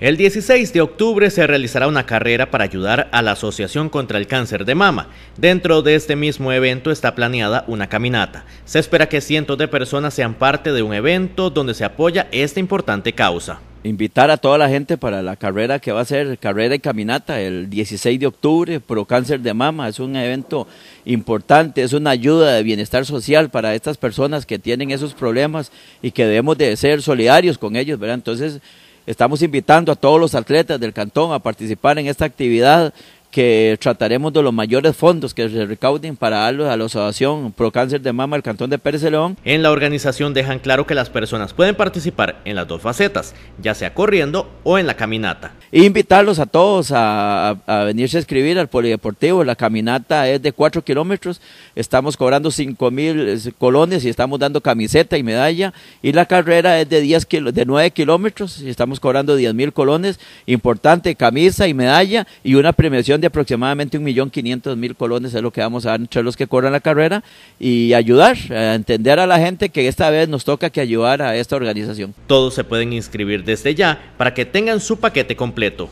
El 16 de octubre se realizará una carrera para ayudar a la Asociación contra el Cáncer de Mama. Dentro de este mismo evento está planeada una caminata. Se espera que cientos de personas sean parte de un evento donde se apoya esta importante causa. Invitar a toda la gente para la carrera que va a ser carrera y caminata el 16 de octubre, Pro Cáncer de Mama. Es un evento importante, es una ayuda de bienestar social para estas personas que tienen esos problemas y que debemos de ser solidarios con ellos, Entonces, Estamos invitando a todos los atletas del cantón a participar en esta actividad que trataremos de los mayores fondos que se recauden para darlos a la Asociación Pro Cáncer de Mama del Cantón de Pérez León. En la organización dejan claro que las personas pueden participar en las dos facetas, ya sea corriendo o en la caminata. E invitarlos a todos a, venirse a escribir al Polideportivo. La caminata es de 4 kilómetros, estamos cobrando 5 mil colones y estamos dando camiseta y medalla. Y la carrera es de, 10 de 9 kilómetros y estamos cobrando 10 mil colones. Importante, camisa y medalla y una premiación de aproximadamente 1.500.000 colones es lo que vamos a dar entre los que corran la carrera y ayudar a entender a la gente que esta vez nos toca que ayudar a esta organización. Todos se pueden inscribir desde ya para que tengan su paquete completo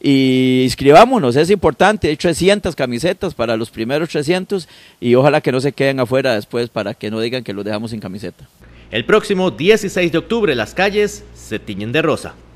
y inscribámonos, es importante, hay 300 camisetas para los primeros 300 y ojalá que no se queden afuera después para que no digan que los dejamos sin camiseta. El próximo 16 de octubre las calles se tiñen de rosa.